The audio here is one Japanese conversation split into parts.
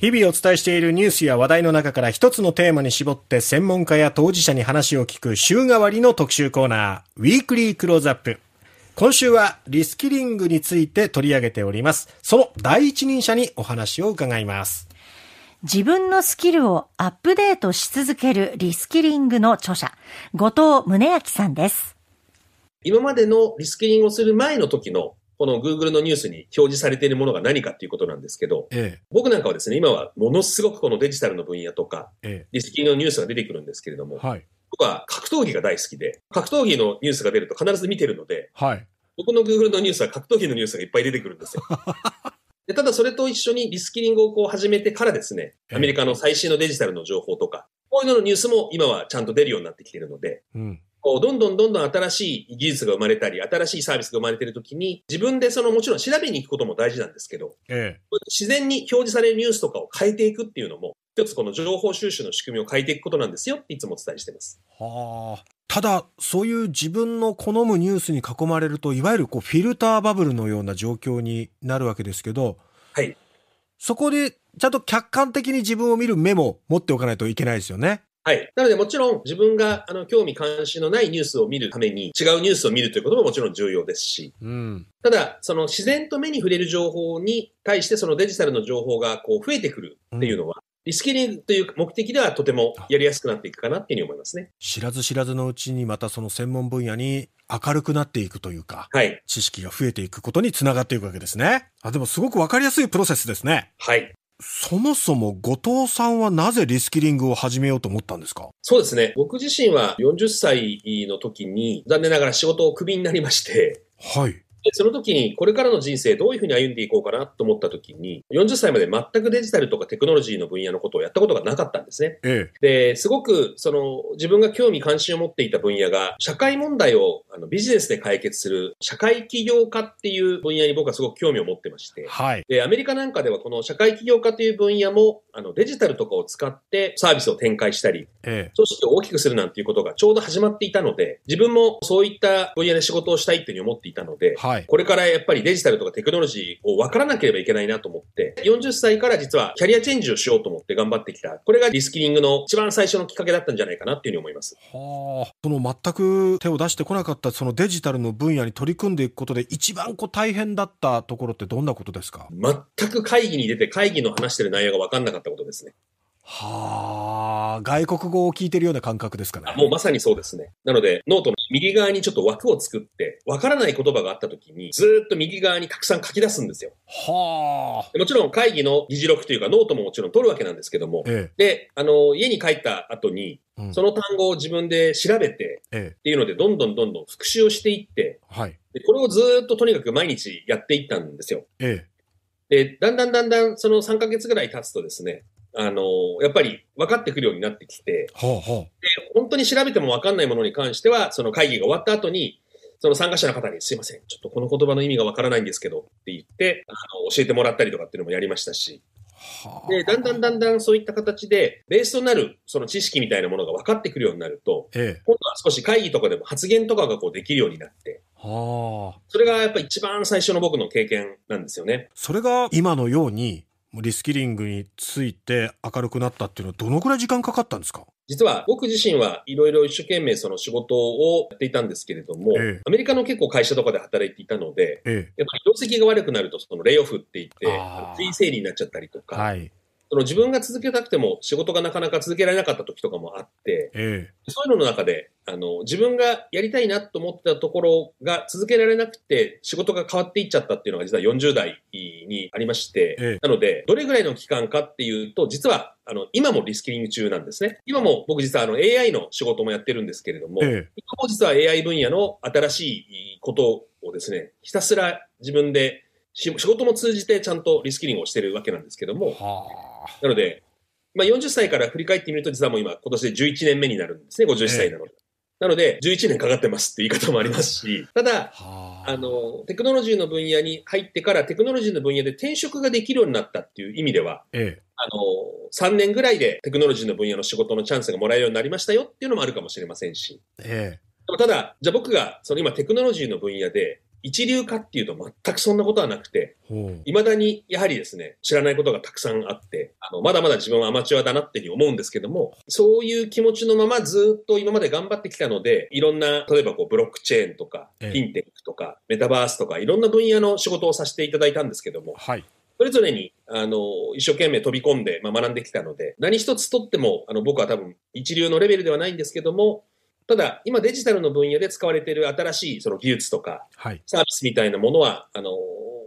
日々お伝えしているニュースや話題の中から一つのテーマに絞って専門家や当事者に話を聞く週替わりの特集コーナー、ウィークリークローズアップ。今週はリスキリングについて取り上げております。その第一人者にお話を伺います。自分のスキルをアップデートし続けるリスキリングの著者、後藤宗明さんです。今までのリスキリングをする前の時のこの Google のニュースに表示されているものが何かっていうことなんですけど、ええ、僕なんかはですね、今はものすごくこのデジタルの分野とか、ええ、リスキングのニュースが出てくるんですけれども、はい、僕は格闘技が大好きで、格闘技のニュースが出ると必ず見てるので、はい、僕の Google のニュースは格闘技のニュースがいっぱい出てくるんですよ。ただそれと一緒にリスキリングをこう始めてからですね、アメリカの最新のデジタルの情報とか、こういうののニュースも今はちゃんと出るようになってきているので、こう、どんどんどんどん新しい技術が生まれたり、新しいサービスが生まれてるときに、自分でその、もちろん調べに行くことも大事なんですけど、ええ、自然に表示されるニュースとかを変えていくっていうのも、一つこの情報収集の仕組みを変えていくことなんですよっていつもお伝えしてます。はあ。ただ、そういう自分の好むニュースに囲まれると、いわゆるこう、フィルターバブルのような状況になるわけですけど、はい。そこで、ちゃんと客観的に自分を見る目も持っておかないといけないですよね。はい。なので、もちろん自分があの興味関心のないニュースを見るために、違うニュースを見るということももちろん重要ですし、うん、ただ、その自然と目に触れる情報に対して、そのデジタルの情報がこう増えてくるっていうのは、うんリスキリングという目的ではとてもやりやすくなっていくかなっていうふうに思いますね。知らず知らずのうちにまたその専門分野に明るくなっていくというか、はい、知識が増えていくことにつながっていくわけですね。あ、でもすごくわかりやすいプロセスですね。はい。そもそも後藤さんはなぜリスキリングを始めようと思ったんですかそうですね。僕自身は40歳の時に、残念ながら仕事をクビになりまして、はい。で、その時に、これからの人生どういうふうに歩んでいこうかなと思った時に、40歳まで全くデジタルとかテクノロジーの分野のことをやったことがなかったんですね。ええ、で、すごく、その、自分が興味関心を持っていた分野が、社会問題をあのビジネスで解決する社会起業家っていう分野に僕はすごく興味を持ってまして、はい。で、アメリカなんかではこの社会起業家という分野も、あの、デジタルとかを使ってサービスを展開したり、ええ、組織を大きくするなんていうことがちょうど始まっていたので、自分もそういった分野で仕事をしたいっていうふうに思っていたので、はい、これからやっぱりデジタルとかテクノロジーを分からなければいけないなと思って、40歳から実はキャリアチェンジをしようと思って頑張ってきた。これがリスキリングの一番最初のきっかけだったんじゃないかなっていうふうに思います。はあ、その全く手を出してこなかったそのデジタルの分野に取り組んでいくことで一番こう大変だったところってどんなことですか全く会議に出て会議の話してる内容が分かんなかったことですね。はあ、外国語を聞いてるような感覚ですかね。もうまさにそうですね。なので、ノートの右側にちょっと枠を作って、わからない言葉があった時に、ずっと右側にたくさん書き出すんですよ。はあ。もちろん会議の議事録というか、ノートももちろん取るわけなんですけども、ええ、で、あの、家に帰った後に、その単語を自分で調べて、えっていうので、どんどんどんどん復習をしていって、はい。で、これをずっととにかく毎日やっていったんですよ。ええ。で、だんだんだんだんその3ヶ月ぐらい経つとですね、あのやっぱり分かってくるようになってきて、で本当に調べても分かんないものに関しては、その会議が終わった後に、その参加者の方に、すいません、ちょっとこの言葉の意味が分からないんですけどって言って、あの教えてもらったりとかっていうのもやりましたし、でだんだんだんだんそういった形で、ベースとなるその知識みたいなものが分かってくるようになると、ええ、今度は少し会議とかでも発言とかがこうできるようになって、はあ、それがやっぱ一番最初の僕の経験なんですよね。それが今のようにリスキリングについて明るくなったっていうのはどのくらい時間かかったんですか実は僕自身はいろいろ一生懸命その仕事をやっていたんですけれども、ええ、アメリカの結構会社とかで働いていたので、ええ、やっぱり業績が悪くなるとそのレイオフって言って、人生理になっちゃったりとか、はい、その自分が続けたくても仕事がなかなか続けられなかった時とかもあって、ええ、そういうのの中であの自分がやりたいなと思ってたところが続けられなくて仕事が変わっていっちゃったっていうのが実は40代にありまして、え、なのでどれぐらいの期間かっていうと実はあの今もリスキリング中なんですね今も僕実はあの AI の仕事もやってるんですけれども、今も実は AI 分野の新しいことをですねひたすら自分で仕事も通じてちゃんとリスキリングをしてるわけなんですけども、はあなので、まあ、40歳から振り返ってみると、実はもう今、今年で11年目になるんですね、50歳なので。えーなので、11年かかってますって言い方もありますし、ただ、あ、の、テクノロジーの分野に入ってから、テクノロジーの分野で転職ができるようになったっていう意味では、えあの、3年ぐらいでテクノロジーの分野の仕事のチャンスがもらえるようになりましたよっていうのもあるかもしれませんし、ええ、ただ、じゃあ僕が、その今テクノロジーの分野で、一流かっていうと全くそんなことはなくて、いまだにやはりですね、知らないことがたくさんあって、あの、まだまだ自分はアマチュアだなっていうふうに思うんですけども、そういう気持ちのままずっと今まで頑張ってきたので、いろんな、例えばこうブロックチェーンとか、フィンテックとか、メタバースとか、いろんな分野の仕事をさせていただいたんですけども、はい。それぞれに、あの、一生懸命飛び込んで、まあ、学んできたので、何一つとっても、あの、僕は多分一流のレベルではないんですけども、ただ、今デジタルの分野で使われている新しいその技術とか、サービスみたいなものは、あの、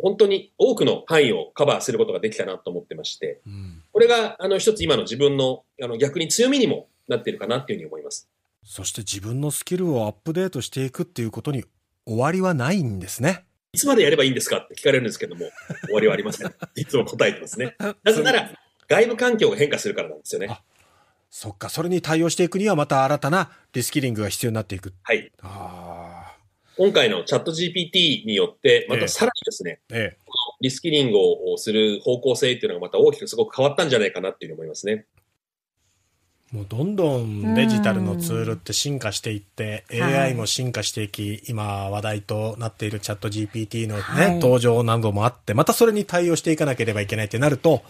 本当に多くの範囲をカバーすることができたなと思ってまして、うん、これが、あの、一つ今の自分の、あの、逆に強みにもなってるかなっていうふうに思います。そして自分のスキルをアップデートしていくっていうことに終わりはないんですね。いつまでやればいいんですかって聞かれるんですけども、終わりはありません、いつも答えてますね。なぜなら、外部環境が変化するからなんですよね。そっか、それに対応していくにはまた新たなリスキリングが必要になっていく。はい。あ今回のチャット GPT によって、またさらにですね、ええ、リスキリングをする方向性っていうのがまた大きくすごく変わったんじゃないかなっていうふうに思いますね。もうどんどんデジタルのツールって進化していって、AI も進化していき、はい、今話題となっているチャット GPT のね、はい、登場などもあって、またそれに対応していかなければいけないってなると、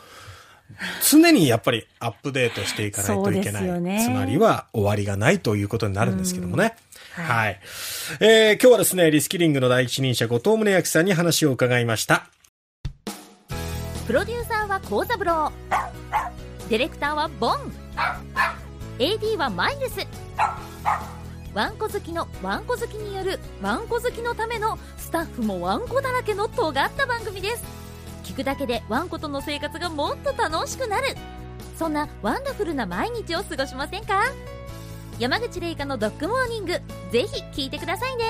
常にやっぱりアップデートしていかないといけない。ね、つまりは終わりがないということになるんですけどもね。はい、はい、えー、今日はですね、リスキリングの第一人者、後藤宗明さんに話を伺いました。プロデューサーは幸三郎。ディレクターはボン。AD はマイルス。ワンコ好きのワンコ好きによるワンコ好きのためのスタッフもワンコだらけの尖った番組です。くだけでワンコとの生活がもっと楽しくなるそんなワンダフルな毎日を過ごしませんか山口玲香のドッグモーニングぜひ聞いてくださいね